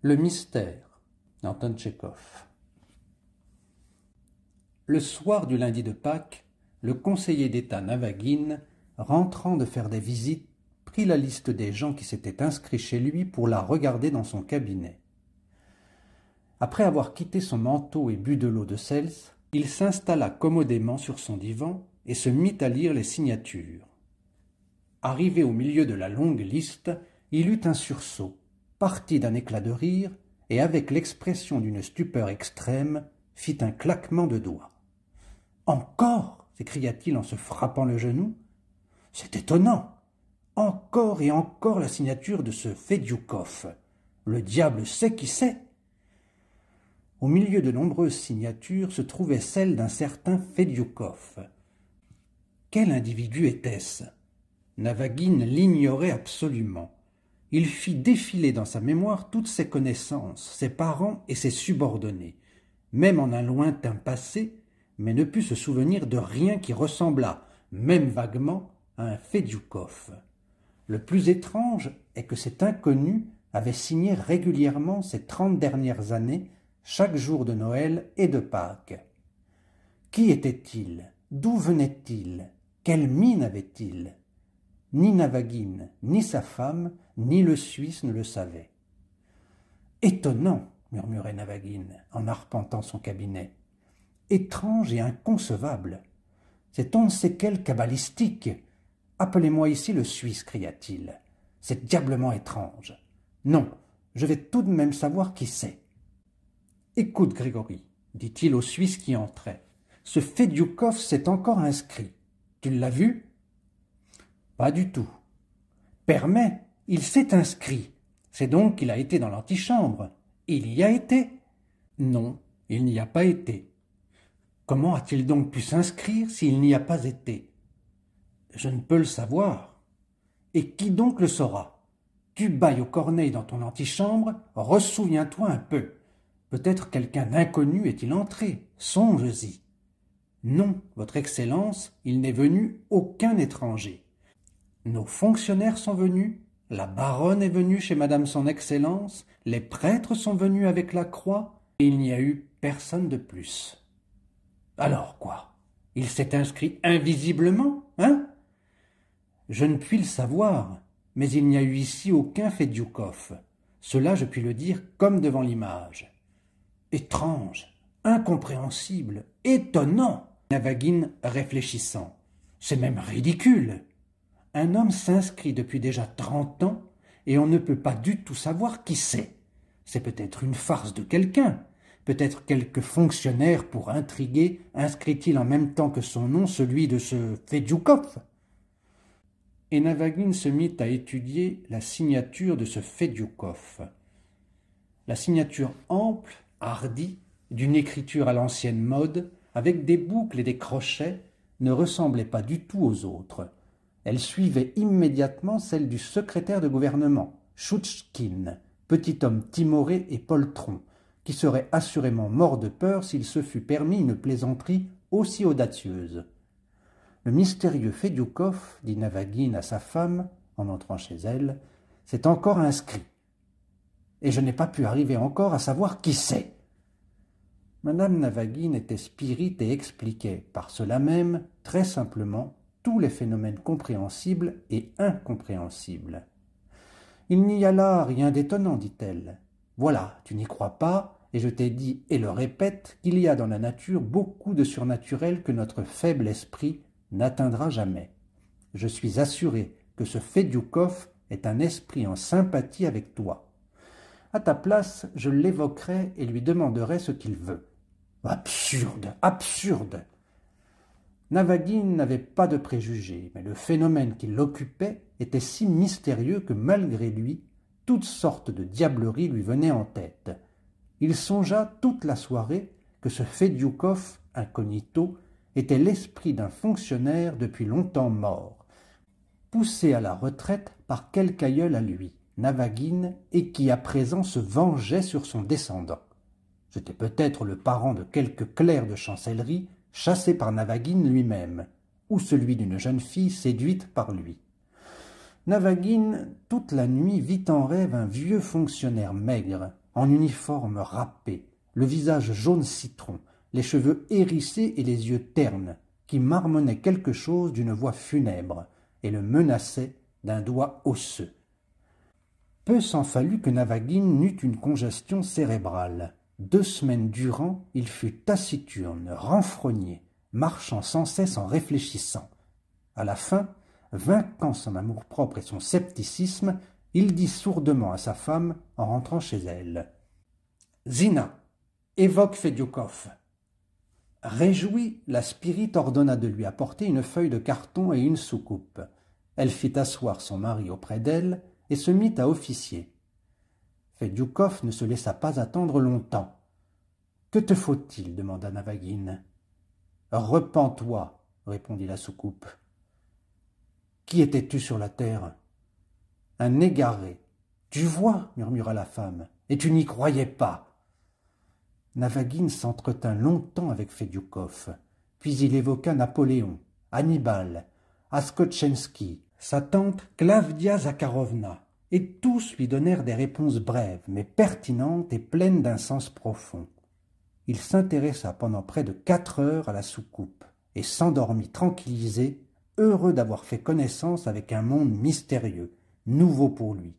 Le mystère d'Anton Tchekhov. Le soir du lundi de Pâques, le conseiller d'État Navagine, rentrant de faire des visites, prit la liste des gens qui s'étaient inscrits chez lui pour la regarder dans son cabinet. Après avoir quitté son manteau et bu de l'eau de Sels, il s'installa commodément sur son divan et se mit à lire les signatures. Arrivé au milieu de la longue liste, il eut un sursaut partit d'un éclat de rire, et avec l'expression d'une stupeur extrême, fit un claquement de doigts. Encore s'écria-t-il en se frappant le genou. C'est étonnant. Encore et encore la signature de ce Fedyukov Le diable sait qui c'est. Au milieu de nombreuses signatures se trouvait celle d'un certain Fedyukov. Quel individu était-ce Navagine l'ignorait absolument il fit défiler dans sa mémoire toutes ses connaissances, ses parents et ses subordonnés, même en un lointain passé, mais ne put se souvenir de rien qui ressemblât, même vaguement, à un Fédioukov. Le plus étrange est que cet inconnu avait signé régulièrement ces trente dernières années, chaque jour de Noël et de Pâques. Qui était-il D'où venait-il Quelle mine avait-il ni Navagine, ni sa femme, ni le Suisse ne le savaient. Étonnant, murmurait Navagine en arpentant son cabinet. Étrange et inconcevable. C'est on ne sait quelle cabalistique. Appelez-moi ici le Suisse, cria-t-il. C'est diablement étrange. Non, je vais tout de même savoir qui c'est. Écoute, Grégory, dit-il au Suisse qui entrait. Ce Fedioukov s'est encore inscrit. Tu l'as vu pas du tout. Permet, il s'est inscrit. C'est donc qu'il a été dans l'antichambre. Il y a été. Non, il n'y a pas été. Comment a-t-il donc pu s'inscrire s'il n'y a pas été Je ne peux le savoir. Et qui donc le saura Tu bailles aux corneilles dans ton antichambre, ressouviens-toi un peu. Peut-être quelqu'un d'inconnu est-il entré, songes-y. Non, Votre Excellence, il n'est venu aucun étranger. Nos fonctionnaires sont venus, la baronne est venue chez madame son excellence, les prêtres sont venus avec la croix, et il n'y a eu personne de plus. Alors quoi Il s'est inscrit invisiblement, hein Je ne puis le savoir, mais il n'y a eu ici aucun Fedioukov. Cela, je puis le dire comme devant l'image. Étrange, incompréhensible, étonnant, Navagin réfléchissant. C'est même ridicule un homme s'inscrit depuis déjà trente ans et on ne peut pas du tout savoir qui c'est. C'est peut-être une farce de quelqu'un. Peut-être quelque fonctionnaire pour intriguer inscrit-il en même temps que son nom celui de ce Fedjoukov. Et Navagin se mit à étudier la signature de ce Fedjoukov. La signature ample, hardie, d'une écriture à l'ancienne mode, avec des boucles et des crochets, ne ressemblait pas du tout aux autres elle suivait immédiatement celle du secrétaire de gouvernement, Chouchkine, petit homme timoré et poltron, qui serait assurément mort de peur s'il se fût permis une plaisanterie aussi audacieuse. Le mystérieux Fedioukov, dit Navagine à sa femme, en entrant chez elle, s'est encore inscrit. Et je n'ai pas pu arriver encore à savoir qui c'est. Madame Navagine était spirite et expliquait, par cela même, très simplement, les phénomènes compréhensibles et incompréhensibles. Il n'y a là rien d'étonnant, dit-elle. Voilà, tu n'y crois pas, et je t'ai dit et le répète qu'il y a dans la nature beaucoup de surnaturel que notre faible esprit n'atteindra jamais. Je suis assuré que ce Fedyukov est un esprit en sympathie avec toi. À ta place, je l'évoquerai et lui demanderai ce qu'il veut. Absurde, absurde. Navagin n'avait pas de préjugés, mais le phénomène qui l'occupait était si mystérieux que malgré lui, toutes sortes de diableries lui venaient en tête. Il songea toute la soirée que ce Fedyukov incognito était l'esprit d'un fonctionnaire depuis longtemps mort, poussé à la retraite par quelque aïeul à lui, Navagin, et qui à présent se vengeait sur son descendant. C'était peut-être le parent de quelque clerc de chancellerie chassé par Navagin lui-même, ou celui d'une jeune fille séduite par lui. Navagin, toute la nuit, vit en rêve un vieux fonctionnaire maigre, en uniforme râpé, le visage jaune citron, les cheveux hérissés et les yeux ternes, qui marmonnait quelque chose d'une voix funèbre et le menaçait d'un doigt osseux. Peu s'en fallut que Navagin n'eût une congestion cérébrale. Deux semaines durant, il fut taciturne, renfrogné, marchant sans cesse en réfléchissant. À la fin, vainquant son amour-propre et son scepticisme, il dit sourdement à sa femme en rentrant chez elle Zina, évoque Fedioukov. Réjouie, la spirite ordonna de lui apporter une feuille de carton et une soucoupe. Elle fit asseoir son mari auprès d'elle et se mit à officier. Fedyukov ne se laissa pas attendre longtemps. Que te faut-il demanda Navagine. Repens-toi, répondit la soucoupe. Qui étais-tu sur la terre Un égaré. Tu vois, murmura la femme, et tu n'y croyais pas. Navagine s'entretint longtemps avec Fedyukov, puis il évoqua Napoléon, Hannibal, Askotchensky, sa tante Klavdia Zakharovna, et tous lui donnèrent des réponses brèves, mais pertinentes et pleines d'un sens profond. Il s'intéressa pendant près de quatre heures à la soucoupe, et s'endormit tranquillisé, heureux d'avoir fait connaissance avec un monde mystérieux, nouveau pour lui.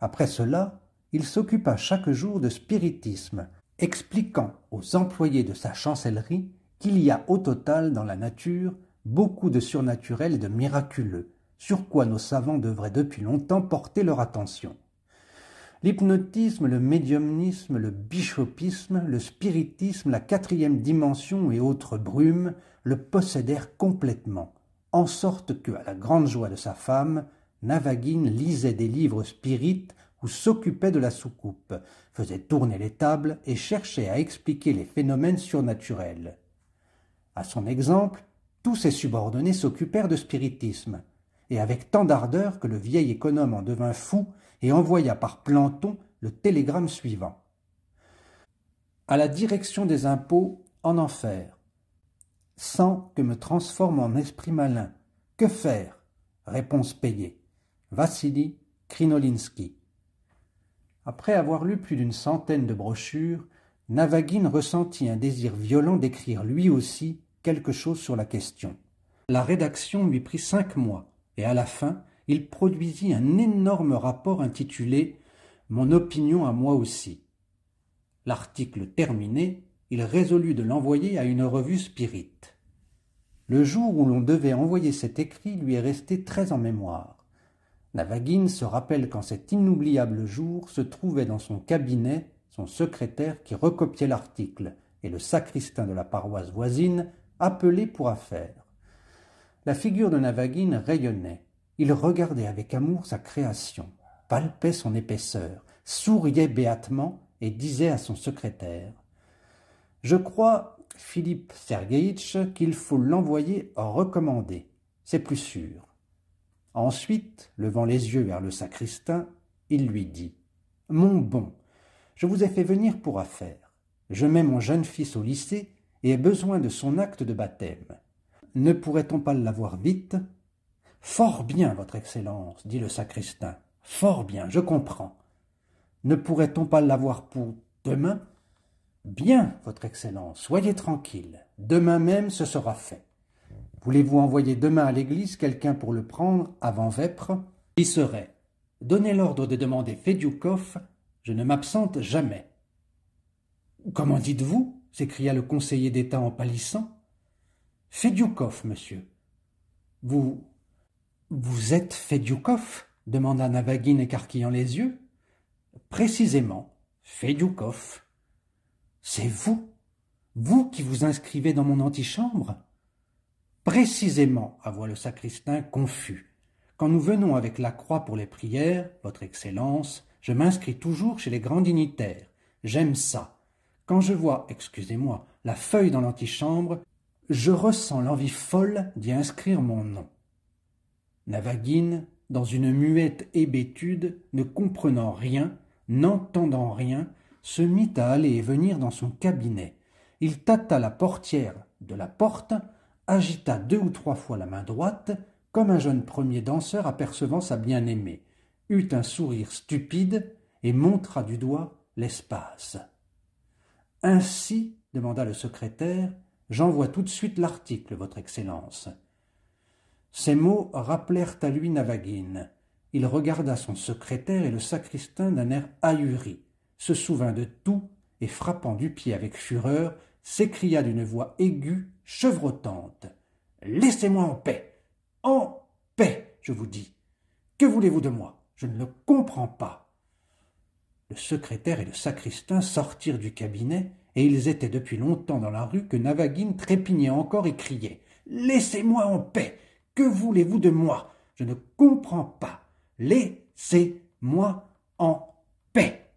Après cela, il s'occupa chaque jour de spiritisme, expliquant aux employés de sa chancellerie qu'il y a au total dans la nature beaucoup de surnaturel et de miraculeux, sur quoi nos savants devraient depuis longtemps porter leur attention. L'hypnotisme, le médiumnisme, le bishopisme, le spiritisme, la quatrième dimension et autres brumes le possédèrent complètement, en sorte que, à la grande joie de sa femme, Navagin lisait des livres spirites ou s'occupait de la soucoupe, faisait tourner les tables et cherchait à expliquer les phénomènes surnaturels. À son exemple, tous ses subordonnés s'occupèrent de spiritisme, et avec tant d'ardeur que le vieil économe en devint fou et envoya par planton le télégramme suivant. À la direction des impôts, en enfer. Sans que me transforme en esprit malin. Que faire Réponse payée. Vassili Krinolinski. Après avoir lu plus d'une centaine de brochures, Navagin ressentit un désir violent d'écrire lui aussi quelque chose sur la question. La rédaction lui prit cinq mois, et à la fin, il produisit un énorme rapport intitulé Mon opinion à moi aussi. L'article terminé, il résolut de l'envoyer à une revue spirite. Le jour où l'on devait envoyer cet écrit lui est resté très en mémoire. Navagine se rappelle qu'en cet inoubliable jour se trouvait dans son cabinet son secrétaire qui recopiait l'article et le sacristain de la paroisse voisine appelé pour affaire. La figure de Navagine rayonnait. Il regardait avec amour sa création, palpait son épaisseur, souriait béatement et disait à son secrétaire Je crois, Philippe Sergeïtch, qu'il faut l'envoyer recommander. C'est plus sûr. Ensuite, levant les yeux vers le sacristain, il lui dit Mon bon, je vous ai fait venir pour affaire. Je mets mon jeune fils au lycée et ai besoin de son acte de baptême. Ne pourrait-on pas l'avoir vite Fort bien, votre Excellence, dit le sacristain. Fort bien, je comprends. Ne pourrait-on pas l'avoir pour demain Bien, votre Excellence, soyez tranquille. Demain même, ce sera fait. Voulez-vous envoyer demain à l'église quelqu'un pour le prendre avant vêpres Il serait Donnez l'ordre de demander Fedioukov. Je ne m'absente jamais. Comment dites-vous s'écria le conseiller d'État en pâlissant. Fedyukov, monsieur. Vous. Vous êtes Fedyukov demanda Navagine écarquillant les yeux. Précisément, Fedyukov. C'est vous Vous qui vous inscrivez dans mon antichambre Précisément, avoua le sacristain confus. Quand nous venons avec la croix pour les prières, Votre Excellence, je m'inscris toujours chez les grands dignitaires. J'aime ça. Quand je vois, excusez-moi, la feuille dans l'antichambre, je ressens l'envie folle d'y inscrire mon nom. Navagine, dans une muette hébétude, ne comprenant rien, n'entendant rien, se mit à aller et venir dans son cabinet. Il tâta la portière de la porte, agita deux ou trois fois la main droite, comme un jeune premier danseur apercevant sa bien-aimée, eut un sourire stupide et montra du doigt l'espace. Ainsi, demanda le secrétaire, J'envoie tout de suite l'article, Votre Excellence. Ces mots rappelèrent à lui Navagine. Il regarda son secrétaire et le sacristain d'un air ahuri, se souvint de tout et, frappant du pied avec fureur, s'écria d'une voix aiguë, chevrotante. Laissez-moi en paix. En paix, je vous dis. Que voulez-vous de moi Je ne le comprends pas. Le secrétaire et le sacristain sortirent du cabinet et ils étaient depuis longtemps dans la rue que Navagine trépignait encore et criait Laissez-moi en paix Que voulez-vous de moi Je ne comprends pas Laissez-moi en paix